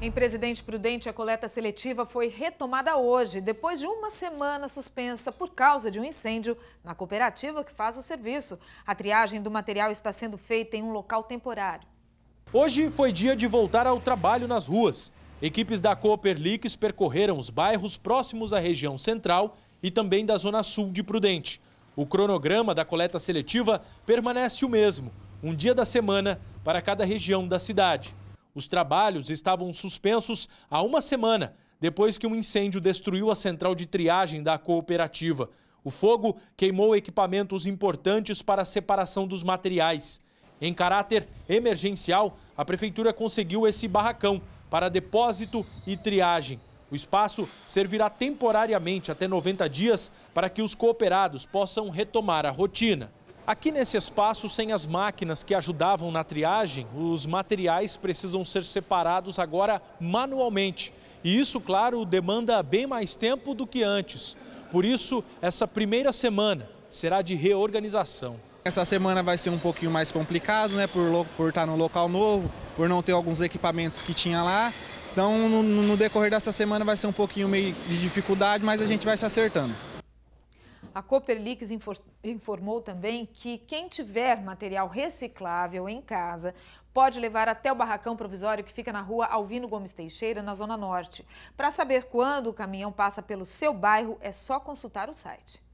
Em Presidente Prudente, a coleta seletiva foi retomada hoje, depois de uma semana suspensa por causa de um incêndio na cooperativa que faz o serviço. A triagem do material está sendo feita em um local temporário. Hoje foi dia de voltar ao trabalho nas ruas. Equipes da Cooperlix percorreram os bairros próximos à região central e também da zona sul de Prudente. O cronograma da coleta seletiva permanece o mesmo, um dia da semana para cada região da cidade. Os trabalhos estavam suspensos há uma semana, depois que um incêndio destruiu a central de triagem da cooperativa. O fogo queimou equipamentos importantes para a separação dos materiais. Em caráter emergencial, a prefeitura conseguiu esse barracão para depósito e triagem. O espaço servirá temporariamente até 90 dias para que os cooperados possam retomar a rotina. Aqui nesse espaço, sem as máquinas que ajudavam na triagem, os materiais precisam ser separados agora manualmente. E isso, claro, demanda bem mais tempo do que antes. Por isso, essa primeira semana será de reorganização. Essa semana vai ser um pouquinho mais complicado, né? Por, por estar num local novo, por não ter alguns equipamentos que tinha lá. Então, no, no decorrer dessa semana vai ser um pouquinho meio de dificuldade, mas a gente vai se acertando. A Cooperlix informou também que quem tiver material reciclável em casa pode levar até o barracão provisório que fica na rua Alvino Gomes Teixeira, na Zona Norte. Para saber quando o caminhão passa pelo seu bairro, é só consultar o site.